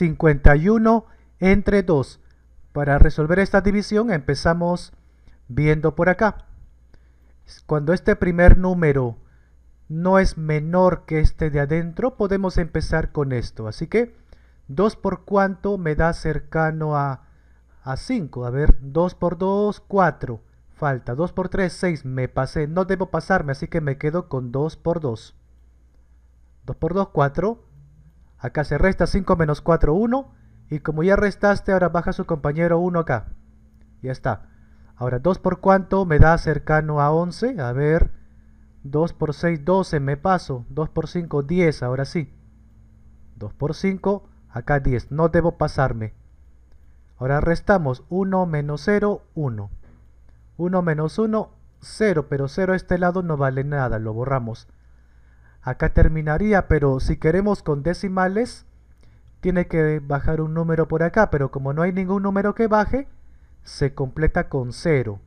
51 entre 2. Para resolver esta división empezamos viendo por acá. Cuando este primer número no es menor que este de adentro, podemos empezar con esto. Así que 2 por cuánto me da cercano a, 5. A ver, 2 por 2, 4. Falta 2 por 3, 6. Me pasé, no debo pasarme, así que me quedo con 2 por 2. 2 por 2, 4. Acá se resta 5 menos 4, 1. Y como ya restaste, ahora baja su compañero 1 acá. Ya está. Ahora, 2 por cuánto me da cercano a 11. A ver, 2 por 6, 12. Me paso. 2 por 5, 10. Ahora sí. 2 por 5, acá 10. No debo pasarme. Ahora restamos 1 menos 0, 1. 1 menos 1, 0. Pero 0 a este lado no vale nada. Lo borramos. Acá terminaría, pero si queremos con decimales, tiene que bajar un número por acá, pero como no hay ningún número que baje, se completa con 0.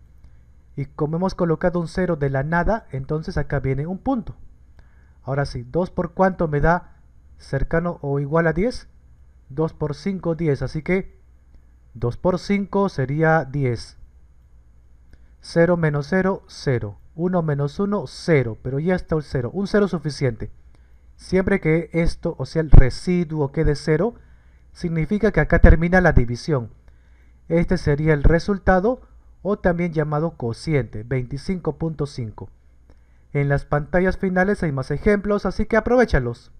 Y como hemos colocado un 0 de la nada, entonces acá viene un punto. Ahora sí, 2 por cuánto me da cercano o igual a 10? 2 por 5, 10. Así que 2 por 5 sería 10. 0 menos 0, 0. 1 menos 1, 0, pero ya está el 0, un 0 suficiente. Siempre que esto, o sea el residuo quede 0, significa que acá termina la división. Este sería el resultado o también llamado cociente, 25.5. En las pantallas finales hay más ejemplos, así que aprovechalos.